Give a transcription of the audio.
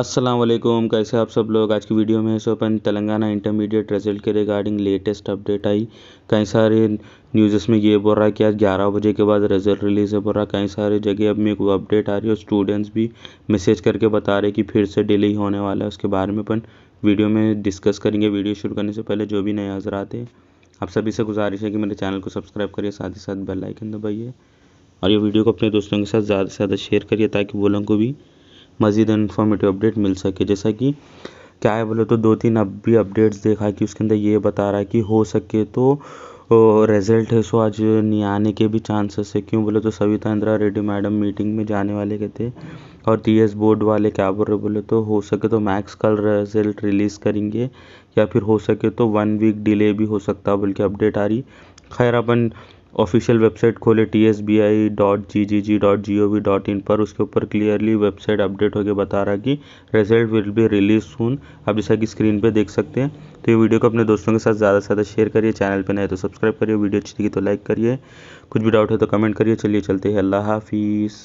अस्सलाम वालेकुम कैसे आप सब लोग आज की वीडियो में सो अपन तेलंगाना इंटरमीडिएट रिजल्ट के रिगार्डिंग लेटेस्ट अपडेट आई कई सारे न्यूज़ में ये बोल रहा है कि आज ग्यारह बजे के बाद रिजल्ट रिलीज़ है बोल रहा कई सारे जगह अब मेरे को अपडेट आ रही है और स्टूडेंट्स भी मैसेज करके बता रहे कि फिर से डिले होने वाला है उसके बारे में अपन वीडियो में डिस्कस करेंगे वीडियो शुरू करने से पहले जो भी नए आते हैं आप सभी से गुजारिश है कि मेरे चैनल को सब्सक्राइब करिए साथ ही साथ बेलाइकन दबाइए और ये वीडियो को अपने दोस्तों के साथ ज़्यादा से ज़्यादा शेयर करिए ताकि वो लोगों को भी मज़ीद इन्फॉर्मेटिव अपडेट मिल सके जैसा कि क्या है बोले तो दो तीन अब भी अपडेट्स देखा कि उसके अंदर ये बता रहा है कि हो सके तो रिजल्ट है सो आज नहीं आने के भी चांसेस है क्यों बोले तो सविता इंदिरा रेड्डी मैडम मीटिंग में जाने वाले के थे और टी बोर्ड वाले क्या बोल रहे बोले तो हो सके तो मैक्स कल रिजल्ट रिलीज़ करेंगे या फिर हो सके तो वन वीक डिले भी हो सकता है बोल के अपडेट आ रही खैर अपन ऑफिशियल वेबसाइट खोले T S B I E dot G G G dot G O V dot पर उसके ऊपर क्लियरली वेबसाइट अपडेट होकर बता रहा कि result will be release soon आप जैसा कि स्क्रीन पे देख सकते हैं तो ये वीडियो को अपने दोस्तों के साथ ज़्यादा से ज़्यादा शेयर करिए चैनल पर नए तो सब्सक्राइब करिए वीडियो अच्छी लगी तो लाइक करिए कुछ भी डाउट है तो कमेंट करिए चलिए चलते हैं अल्लाह हाफिज़